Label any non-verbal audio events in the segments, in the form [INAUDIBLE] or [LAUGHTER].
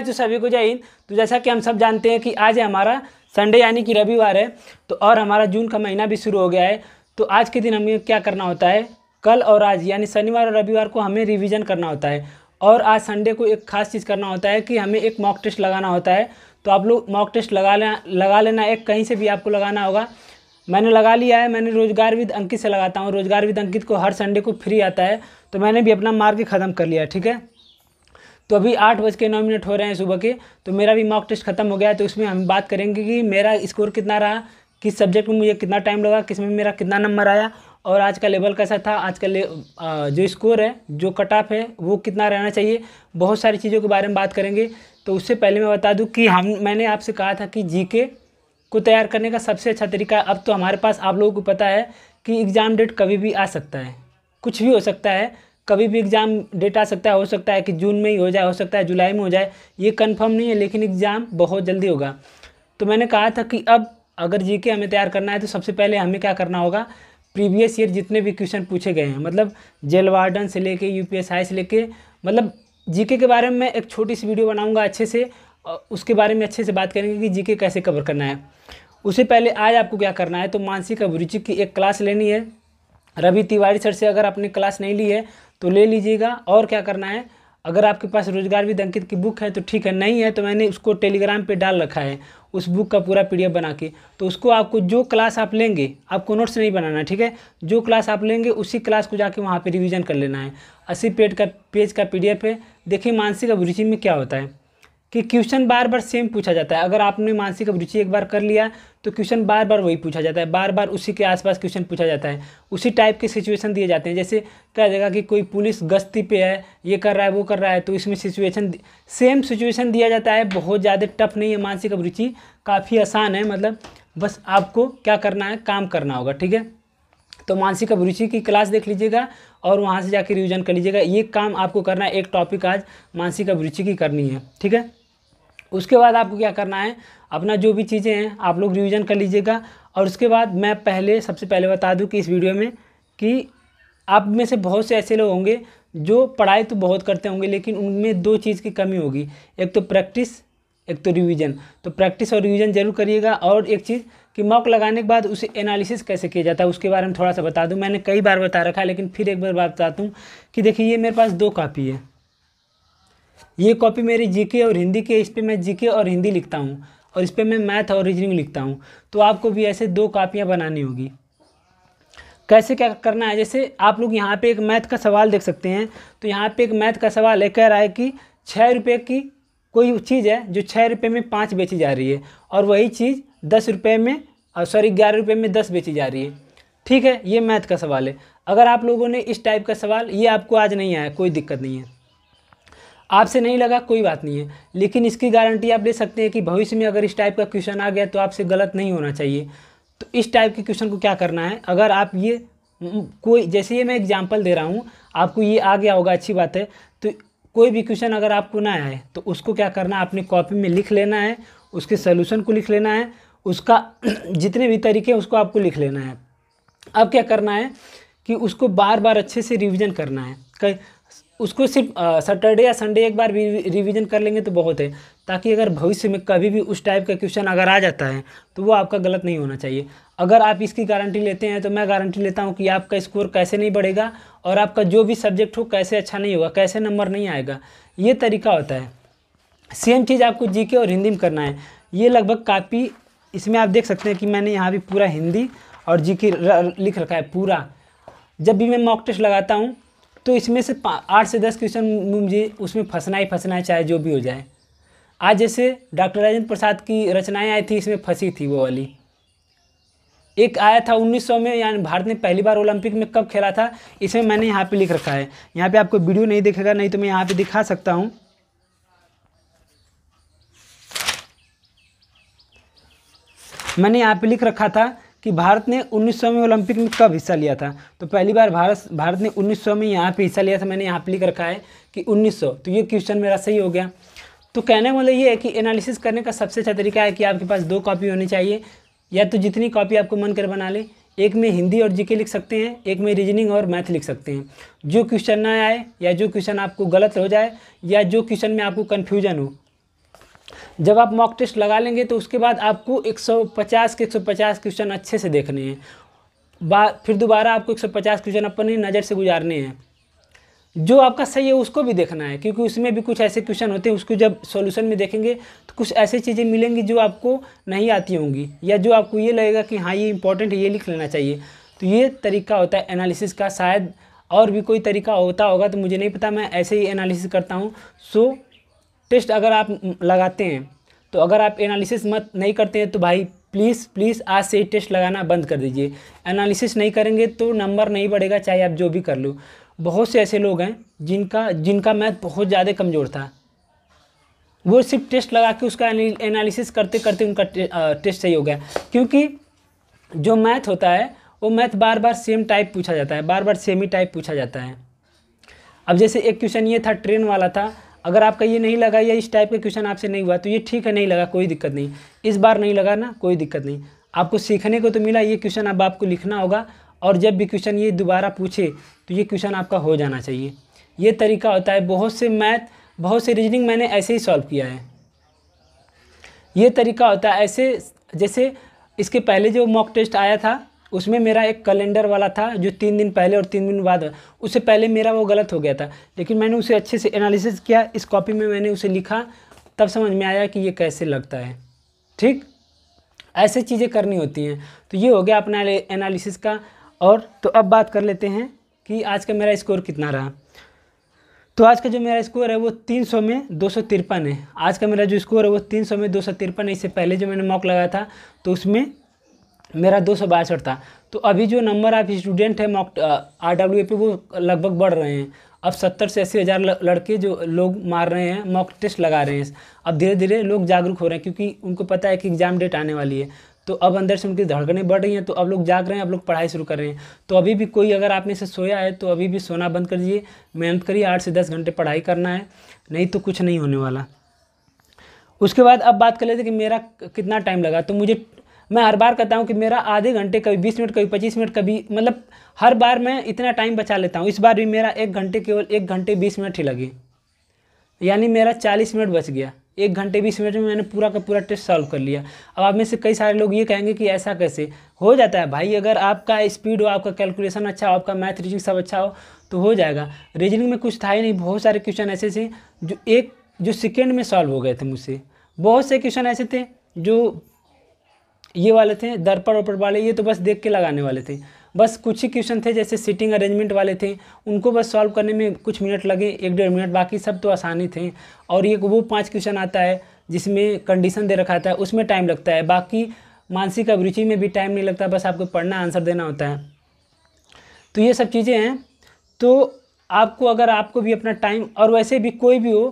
तो सभी को जय हिंद तो जैसा कि हम सब जानते हैं कि आज है हमारा संडे यानी कि रविवार है तो और हमारा जून का महीना भी शुरू हो गया है तो आज के दिन हमें क्या करना होता है कल और आज यानी शनिवार और रविवार को हमें रिवीजन करना होता है और आज संडे को एक खास चीज़ करना होता है कि हमें एक मॉक टेस्ट लगाना होता है तो आप लोग मॉक टेस्ट लगा लेना लगा लेना एक कहीं से भी आपको लगाना होगा मैंने लगा लिया है मैंने रोजगार विद अंकित से लगाता हूँ रोजगार विद अंकित को हर संडे को फ्री आता है तो मैंने भी अपना मार्ग ख़त्म कर लिया ठीक है तो अभी आठ बज के नौ मिनट हो रहे हैं सुबह के तो मेरा भी मॉक टेस्ट खत्म हो गया है तो उसमें हम बात करेंगे कि मेरा स्कोर कितना रहा किस सब्जेक्ट में मुझे कितना टाइम लगा किस में मेरा कितना नंबर आया और आज का लेवल कैसा था आज का ले जो स्कोर है जो कट ऑफ है वो कितना रहना चाहिए बहुत सारी चीज़ों के बारे में बात करेंगे तो उससे पहले मैं बता दूँ कि हम मैंने आपसे कहा था कि जी को तैयार करने का सबसे अच्छा तरीका अब तो हमारे पास आप लोगों को पता है कि एग्ज़ाम डेट कभी भी आ सकता है कुछ भी हो सकता है कभी भी एग्ज़ाम डेट आ सकता है हो सकता है कि जून में ही हो जाए हो सकता है जुलाई में हो जाए ये कन्फर्म नहीं है लेकिन एग्ज़ाम बहुत जल्दी होगा तो मैंने कहा था कि अब अगर जी हमें तैयार करना है तो सबसे पहले हमें क्या करना होगा प्रीवियस ईयर जितने भी क्वेश्चन पूछे गए हैं मतलब जेल वार्डन से लेके यूपीएसआई से लेके मतलब जीके के बारे में मैं एक छोटी सी वीडियो बनाऊंगा अच्छे से उसके बारे में अच्छे से बात करेंगे कि जीके कैसे कवर करना है उससे पहले आज आपको क्या करना है तो मानसिक अभिरुचि की एक क्लास लेनी है रवि तिवारी सर से अगर आपने क्लास नहीं ली है तो ले लीजिएगा और क्या करना है अगर आपके पास रोजगार विद अंकित की बुक है तो ठीक है नहीं है तो मैंने उसको टेलीग्राम पे डाल रखा है उस बुक का पूरा पीडीएफ बना के तो उसको आपको जो क्लास आप लेंगे आपको नोट्स नहीं बनाना ठीक है जो क्लास आप लेंगे उसी क्लास को जाके वहाँ पे रिवीजन कर लेना है अस्सी पेज का पेज का पीडीएफ है देखिए मानसिक अभिरुचि में क्या होता है कि क्वेश्चन बार बार सेम पूछा जाता है अगर आपने मानसिक अभिरुचि एक बार कर लिया तो क्वेश्चन बार बार वही पूछा जाता है बार बार उसी के आसपास क्वेश्चन पूछा जाता है उसी टाइप के सिचुएशन दिए जाते हैं जैसे कह जाएगा कि कोई पुलिस गश्ती पे है ये कर रहा है वो कर रहा है तो इसमें सिचुएशन सेम सिचुएशन दिया जाता है बहुत ज़्यादा टफ नहीं है मानसिक अभिरुचि काफ़ी आसान है मतलब बस आपको क्या करना है काम करना होगा ठीक है तो मानसिक अभिरुचि की क्लास देख लीजिएगा और वहाँ से जाके रिविजन कर लीजिएगा ये काम आपको करना है एक टॉपिक आज मानसिक अभिरुचि की करनी है ठीक है उसके बाद आपको क्या करना है अपना जो भी चीज़ें हैं आप लोग रिविज़न कर लीजिएगा और उसके बाद मैं पहले सबसे पहले बता दूं कि इस वीडियो में कि आप में से बहुत से ऐसे लोग होंगे जो पढ़ाई तो बहुत करते होंगे लेकिन उनमें दो चीज़ की कमी होगी एक तो प्रैक्टिस एक तो रिवीजन तो प्रैक्टिस और रिवीजन जरूर करिएगा और एक चीज़ कि मॉक लगाने के बाद उसे एनालिसिस कैसे किया जाता है उसके बारे में थोड़ा सा बता दूं मैंने कई बार बता रखा है लेकिन फिर एक बार बात बता दूँ कि देखिए ये मेरे पास दो कापी है ये कॉपी मेरी जीके और हिंदी की है इस पर मैं जीके और हिंदी लिखता हूँ और इस पर मैं मैथ और रीजनिंग लिखता हूँ तो आपको भी ऐसे दो कापियाँ बनानी होगी कैसे क्या करना है जैसे आप लोग यहाँ पे एक मैथ का सवाल देख सकते हैं तो यहाँ पे एक मैथ का सवाल है कह रहा है कि छः रुपये की कोई चीज़ है जो छः रुपये में पाँच बेची जा रही है और वही चीज़ दस रुपये में सॉरी ग्यारह रुपये में दस बेची जा रही है ठीक है ये मैथ का सवाल है अगर आप लोगों ने इस टाइप का सवाल ये आपको आज नहीं आया कोई दिक्कत नहीं है आपसे नहीं लगा कोई बात नहीं है लेकिन इसकी गारंटी आप ले सकते हैं कि भविष्य में अगर इस टाइप का क्वेश्चन आ गया तो आपसे गलत नहीं होना चाहिए तो इस टाइप के क्वेश्चन को क्या करना है अगर आप ये कोई जैसे ये मैं एग्जाम्पल दे रहा हूँ आपको ये आ गया होगा अच्छी बात है तो कोई भी क्वेश्चन अगर आपको ना आए तो उसको क्या करना है अपनी कॉपी में लिख लेना है उसके सोल्यूशन को लिख लेना है उसका [CLEARS THROAT] जितने भी तरीके हैं उसको आपको लिख लेना है अब क्या करना है कि उसको बार बार अच्छे से रिविज़न करना है उसको सिर्फ सैटरडे या संडे एक बार रिवीजन कर लेंगे तो बहुत है ताकि अगर भविष्य में कभी भी उस टाइप का क्वेश्चन अगर आ जाता है तो वो आपका गलत नहीं होना चाहिए अगर आप इसकी गारंटी लेते हैं तो मैं गारंटी लेता हूँ कि आपका स्कोर कैसे नहीं बढ़ेगा और आपका जो भी सब्जेक्ट हो कैसे अच्छा नहीं होगा कैसे नंबर नहीं आएगा ये तरीका होता है सेम चीज़ आपको जी और हिंदी में करना है ये लगभग काफ़ी इसमें आप देख सकते हैं कि मैंने यहाँ भी पूरा हिंदी और जी लिख रखा है पूरा जब भी मैं मॉक टेस्ट लगाता हूँ तो इसमें से आठ से दस क्वेश्चन मुझे उसमें फंसना ही फंसना है चाहे जो भी हो जाए आज जैसे डॉक्टर राजेंद्र प्रसाद की रचनाएं आई थी इसमें फंसी थी वो वाली एक आया था 1900 में यानी भारत ने पहली बार ओलंपिक में कब खेला था इसमें मैंने यहाँ पे लिख रखा है यहाँ पे आपको वीडियो नहीं दिखेगा नहीं तो मैं यहाँ पे दिखा सकता हूँ मैंने यहाँ पे लिख रखा था कि भारत ने उन्नीस में ओलंपिक में कब हिस्सा लिया था तो पहली बार भारत भारत ने उन्नीस में यहाँ पे हिस्सा लिया था मैंने यहाँ पे लिख रखा है कि 1900 तो ये क्वेश्चन मेरा सही हो गया तो कहने का मतलब ये है कि एनालिसिस करने का सबसे अच्छा तरीका है कि आपके पास दो कॉपी होनी चाहिए या तो जितनी कॉपी आपको मन कर बना लें एक में हिंदी और जीके लिख सकते हैं एक में रीजनिंग और मैथ लिख सकते हैं जो क्वेश्चन ना आए या जो क्वेश्चन आपको गलत हो जाए या जो क्वेश्चन में आपको कन्फ्यूजन हो जब आप मॉक टेस्ट लगा लेंगे तो उसके बाद आपको 150 के 150 क्वेश्चन अच्छे से देखने हैं बा फिर दोबारा आपको 150 क्वेश्चन अपनी नज़र से गुजारने हैं जो आपका सही है उसको भी देखना है क्योंकि उसमें भी कुछ ऐसे क्वेश्चन होते हैं उसको जब सॉल्यूशन में देखेंगे तो कुछ ऐसी चीज़ें मिलेंगी जो आपको नहीं आती होंगी या जो आपको ये लगेगा कि हाँ ये इंपॉर्टेंट है ये लिख लेना चाहिए तो ये तरीका होता है एनालिसिस का शायद और भी कोई तरीका होता होगा तो मुझे नहीं पता मैं ऐसे ही एनालिसिस करता हूँ सो टेस्ट अगर आप लगाते हैं तो अगर आप एनालिसिस मत नहीं करते हैं तो भाई प्लीज़ प्लीज़ आज से ही टेस्ट लगाना बंद कर दीजिए एनालिसिस नहीं करेंगे तो नंबर नहीं बढ़ेगा चाहे आप जो भी कर लो बहुत से ऐसे लोग हैं जिनका जिनका मैथ बहुत ज़्यादा कमज़ोर था वो सिर्फ टेस्ट लगा के उसका एनालिसिस करते करते उनका टे, आ, टेस्ट सही हो गया क्योंकि जो मैथ होता है वो मैथ बार बार सेम टाइप पूछा जाता है बार बार सेम ही टाइप पूछा जाता है अब जैसे एक क्वेश्चन ये था ट्रेन वाला था अगर आपका ये नहीं लगा या इस टाइप का क्वेश्चन आपसे नहीं हुआ तो ये ठीक है नहीं लगा कोई दिक्कत नहीं इस बार नहीं लगा ना कोई दिक्कत नहीं आपको सीखने को तो मिला ये क्वेश्चन अब आपको लिखना होगा और जब भी क्वेश्चन ये दोबारा पूछे तो ये क्वेश्चन आपका हो जाना चाहिए ये तरीका होता है बहुत से मैथ बहुत से रीजनिंग मैंने ऐसे ही सॉल्व किया है ये तरीका होता है ऐसे जैसे इसके पहले जो मॉक टेस्ट आया था उसमें मेरा एक कैलेंडर वाला था जो तीन दिन पहले और तीन दिन बाद उससे पहले मेरा वो गलत हो गया था लेकिन मैंने उसे अच्छे से एनालिसिस किया इस कॉपी में मैंने उसे लिखा तब समझ में आया कि ये कैसे लगता है ठीक ऐसे चीज़ें करनी होती हैं तो ये हो गया अपना एनालिसिस का और तो अब बात कर लेते हैं कि आज का मेरा स्कोर कितना रहा तो आज का जो मेरा स्कोर है वो तीन सौ में दो सौ तिरपन है आज का मेरा जो स्कोर है वो तीन सौ में दो सौ तिरपन है इससे पहले जो मैंने मॉक लगाया था तो उसमें मेरा दो सौ बासठ था तो अभी जो नंबर ऑफ स्टूडेंट है मॉक आर डब्ल्यू पे वो लगभग बढ़ रहे हैं अब सत्तर से अस्सी हज़ार लड़के जो लोग मार रहे हैं मॉक टेस्ट लगा रहे हैं अब धीरे धीरे लोग जागरूक हो रहे हैं क्योंकि उनको पता है कि एग्ज़ाम डेट आने वाली है तो अब अंदर से उनकी धड़कने बढ़ रही हैं तो अब लोग जाग रहे हैं अब लोग पढ़ाई शुरू कर रहे हैं तो अभी भी कोई अगर आपने से सोया है तो अभी भी सोना बंद कर दीजिए मेहनत करिए आठ से दस घंटे पढ़ाई करना है नहीं तो कुछ नहीं होने वाला उसके बाद अब बात कर लेते कि मेरा कितना टाइम लगा तो मुझे मैं हर बार कहता हूँ कि मेरा आधे घंटे कभी बीस मिनट कभी पच्चीस मिनट कभी मतलब हर बार मैं इतना टाइम बचा लेता हूँ इस बार भी मेरा एक घंटे केवल एक घंटे बीस मिनट ही लगे यानी मेरा चालीस मिनट बच गया एक घंटे बीस मिनट में मैंने पूरा का पूरा टेस्ट सॉल्व कर लिया अब आप में से कई सारे लोग ये कहेंगे कि ऐसा कैसे हो जाता है भाई अगर आपका स्पीड हो आपका कैलकुलेशन अच्छा हो आपका मैथ रीजनिंग सब अच्छा हो तो हो जाएगा रीजनिंग में कुछ था ही नहीं बहुत सारे क्वेश्चन ऐसे थे जो एक जो सेकेंड में सॉल्व हो गए थे मुझसे बहुत से क्वेश्चन ऐसे थे जो ये वाले थे दर्पण वर्पण वाले ये तो बस देख के लगाने वाले थे बस कुछ ही क्वेश्चन थे जैसे सीटिंग अरेंजमेंट वाले थे उनको बस सॉल्व करने में कुछ मिनट लगे एक डेढ़ मिनट बाकी सब तो आसानी थे और ये वो पाँच क्वेश्चन आता है जिसमें कंडीशन दे रखा था उसमें टाइम लगता है बाकी मानसिक अभिरुचि में भी टाइम नहीं लगता बस आपको पढ़ना आंसर देना होता है तो ये सब चीज़ें हैं तो आपको अगर आपको भी अपना टाइम और वैसे भी कोई भी हो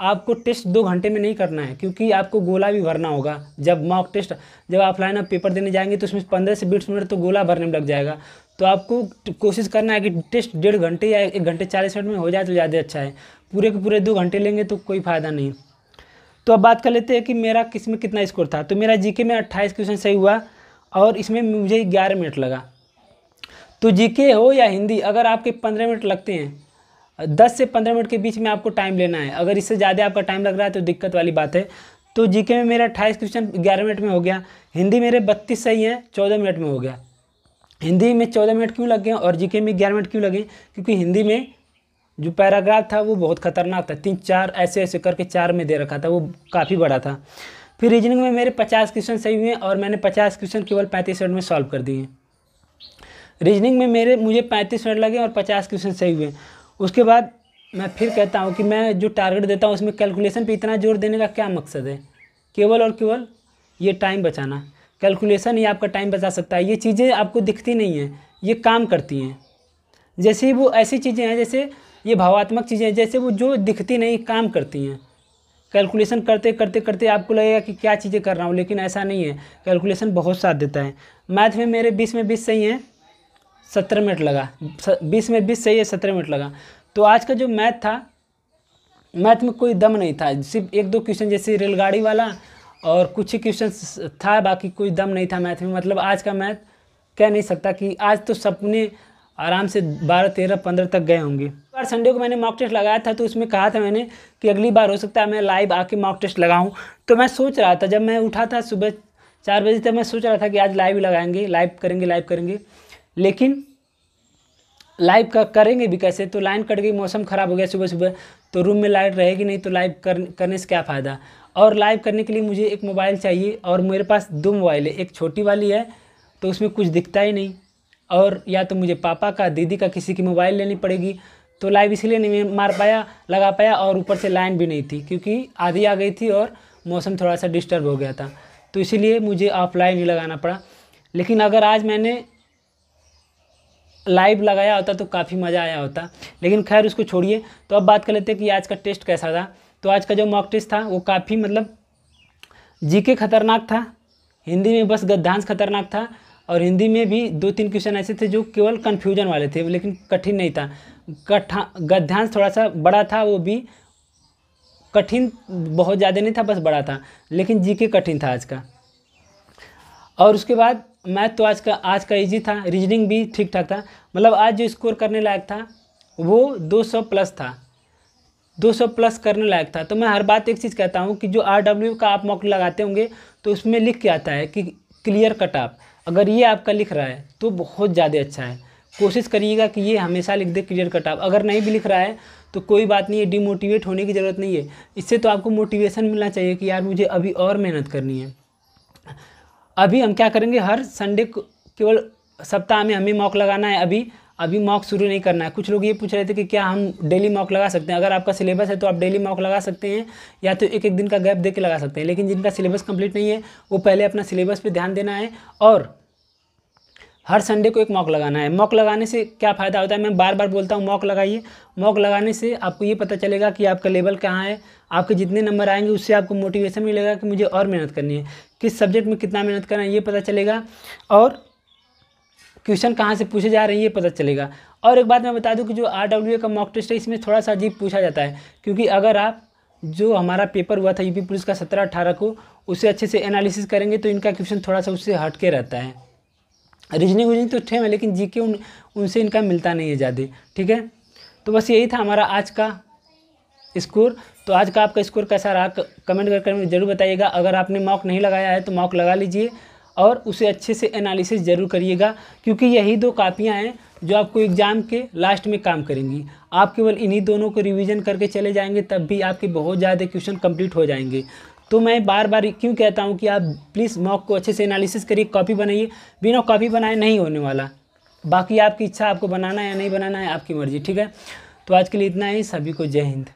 आपको टेस्ट दो घंटे में नहीं करना है क्योंकि आपको गोला भी भरना होगा जब मॉक टेस्ट जब ऑफलाइन आप पेपर देने जाएंगे तो उसमें पंद्रह से बीस मिनट तो गोला भरने में लग जाएगा तो आपको कोशिश करना है कि टेस्ट डेढ़ घंटे या एक घंटे चालीस मिनट में हो जाए तो ज़्यादा अच्छा है पूरे के पूरे दो घंटे लेंगे तो कोई फ़ायदा नहीं तो अब बात कर लेते हैं कि मेरा किस में कितना स्कोर था तो मेरा जीके में अट्ठाईस क्वेश्चन सही हुआ और इसमें मुझे ग्यारह मिनट लगा तो जीके हो या हिंदी अगर आपके पंद्रह मिनट लगते हैं दस से पंद्रह मिनट के बीच में आपको टाइम लेना है अगर इससे ज़्यादा आपका टाइम लग रहा है तो दिक्कत वाली बात है तो जीके में मेरा अट्ठाईस क्वेश्चन ग्यारह मिनट में हो गया हिंदी मेरे बत्तीस सही हैं चौदह मिनट में हो गया हिंदी में चौदह मिनट क्यों लग गए और जीके में ग्यारह मिनट क्यों लगे क्योंकि हिंदी में जो पैराग्राफ था वो बहुत खतरनाक था तीन चार ऐसे ऐसे करके चार में दे रखा था वो काफ़ी बड़ा था फिर रीजनिंग में मेरे पचास क्वेश्चन सही हुए और मैंने पचास क्वेश्चन केवल पैंतीस मिनट में सॉल्व कर दिए रीजनिंग में मेरे मुझे पैंतीस मिनट लगे और पचास क्वेश्चन सही हुए उसके बाद मैं फिर कहता हूँ कि मैं जो टारगेट देता हूँ उसमें कैलकुलेशन पे इतना जोर देने का क्या मकसद है केवल और केवल ये टाइम बचाना कैलकुलेशन ही आपका टाइम बचा सकता है ये चीज़ें आपको दिखती नहीं हैं ये काम करती हैं जैसे ही वो ऐसी चीज़ें हैं जैसे ये भावात्मक चीज़ें हैं जैसे वो जो दिखती नहीं काम करती हैं कैलकुलेशन करते करते करते आपको लगेगा कि क्या चीज़ें कर रहा हूँ लेकिन ऐसा नहीं है कैलकुलेशन बहुत साथ देता है मैथ में मेरे बीस में बीस सही हैं सत्रह मिनट लगा बीस में बीस सही है सत्रह मिनट लगा तो आज का जो मैथ था मैथ में कोई दम नहीं था सिर्फ एक दो क्वेश्चन जैसे रेलगाड़ी वाला और कुछ ही क्वेश्चन था बाकी कोई दम नहीं था मैथ में मतलब आज का मैथ कह नहीं सकता कि आज तो सपने आराम से बारह तेरह पंद्रह तक गए होंगे बार संडे को मैंने मॉक टेस्ट लगाया था तो उसमें कहा था मैंने कि अगली बार हो सकता है मैं लाइव आके मॉक टेस्ट लगाऊँ तो मैं सोच रहा था जब मैं उठा था सुबह चार बजे तक मैं सोच रहा था कि आज लाइव लगाएंगे लाइव करेंगे लाइव करेंगे लेकिन लाइव का करेंगे भी कैसे तो लाइन कट गई मौसम ख़राब हो गया सुबह सुबह तो रूम में लाइट रहेगी नहीं तो लाइव कर, करने से क्या फ़ायदा और लाइव करने के लिए मुझे एक मोबाइल चाहिए और मेरे पास दो मोबाइल है एक छोटी वाली है तो उसमें कुछ दिखता ही नहीं और या तो मुझे पापा का दीदी का किसी की मोबाइल लेनी पड़ेगी तो लाइव इसलिए नहीं मार पाया लगा पाया और ऊपर से लाइन भी नहीं थी क्योंकि आधी आ गई थी और मौसम थोड़ा सा डिस्टर्ब हो गया था तो इसीलिए मुझे ऑफलाइन ही लगाना पड़ा लेकिन अगर आज मैंने लाइव लगाया होता तो काफ़ी मज़ा आया होता लेकिन खैर उसको छोड़िए तो अब बात कर लेते हैं कि आज का टेस्ट कैसा था तो आज का जो मॉक टेस्ट था वो काफ़ी मतलब जीके खतरनाक था हिंदी में बस गद्यांश खतरनाक था और हिंदी में भी दो तीन क्वेश्चन ऐसे थे जो केवल कन्फ्यूजन वाले थे लेकिन कठिन नहीं था कठा गद्यांश थोड़ा सा बड़ा था वो भी कठिन बहुत ज़्यादा नहीं था बस बड़ा था लेकिन जीके कठिन था आज का और उसके बाद मैथ तो आज का आज का इजी था रीजनिंग भी ठीक ठाक था मतलब आज जो स्कोर करने लायक था वो 200 प्लस था 200 प्लस करने लायक था तो मैं हर बात एक चीज़ कहता हूँ कि जो आर डब्ल्यू का आप मॉक लगाते होंगे तो उसमें लिख के आता है कि क्लियर कट आप अगर ये आपका लिख रहा है तो बहुत ज़्यादा अच्छा है कोशिश करिएगा कि ये हमेशा लिख दे क्लियर कट आप अगर नहीं भी लिख रहा है तो कोई बात नहीं है डिमोटिवेट होने की ज़रूरत नहीं है इससे तो आपको मोटिवेशन मिलना चाहिए कि यार मुझे अभी और मेहनत करनी है अभी हम क्या करेंगे हर संडे को केवल सप्ताह में हमें मॉक लगाना है अभी अभी मॉक शुरू नहीं करना है कुछ लोग ये पूछ रहे थे कि क्या हम डेली मॉक लगा सकते हैं अगर आपका सिलेबस है तो आप डेली मॉक लगा सकते हैं या तो एक एक दिन का गैप दे के लगा सकते हैं लेकिन जिनका सिलेबस कंप्लीट नहीं है वो पहले अपना सिलेबस पर ध्यान देना है और हर संडे को एक मॉक लगाना है मॉक लगाने से क्या फ़ायदा होता है मैं बार बार बोलता हूँ मॉक लगाइए मॉक लगाने से आपको ये पता चलेगा कि आपका लेवल कहाँ है आपके जितने नंबर आएंगे उससे आपको मोटिवेशन मिलेगा कि मुझे और मेहनत करनी है किस सब्जेक्ट में कितना मेहनत करना है ये पता चलेगा और क्वेश्चन कहाँ से पूछे जा रहे हैं ये पता चलेगा और एक बात मैं बता दूँ कि जो आर का मॉक टेस्ट है इसमें थोड़ा सा अजीब पूछा जाता है क्योंकि अगर आप जो हमारा पेपर हुआ था यूपी पुलिस का सत्रह अट्ठारह को उसे अच्छे से एनालिसिस करेंगे तो इनका क्वेश्चन थोड़ा सा उससे हट के रहता है रीजनिंग वीजनिंग तो ठेम है लेकिन जी के उन उनसे इनका मिलता नहीं है ज़्यादा ठीक है तो बस यही था हमारा आज का स्कोर तो आज का आपका स्कोर कैसा रहा कमेंट करके मुझे ज़रूर बताइएगा अगर आपने मॉक नहीं लगाया है तो मॉक लगा लीजिए और उसे अच्छे से एनालिसिस ज़रूर करिएगा क्योंकि यही दो कापियाँ हैं जो आपको एग्ज़ाम के लास्ट में काम करेंगी आप केवल इन्हीं दोनों को रिवीजन करके चले जाएंगे तब भी आपके बहुत ज़्यादा क्वेश्चन कंप्लीट हो जाएंगे तो मैं बार बार क्यों कहता हूँ कि आप प्लीज़ मॉक को अच्छे से एनालिसिस करिए कॉपी बनाइए बिना कॉपी बनाए नहीं होने वाला बाकी आपकी इच्छा आपको बनाना है या नहीं बनाना है आपकी मर्ज़ी ठीक है तो आज के लिए इतना ही सभी को जय हिंद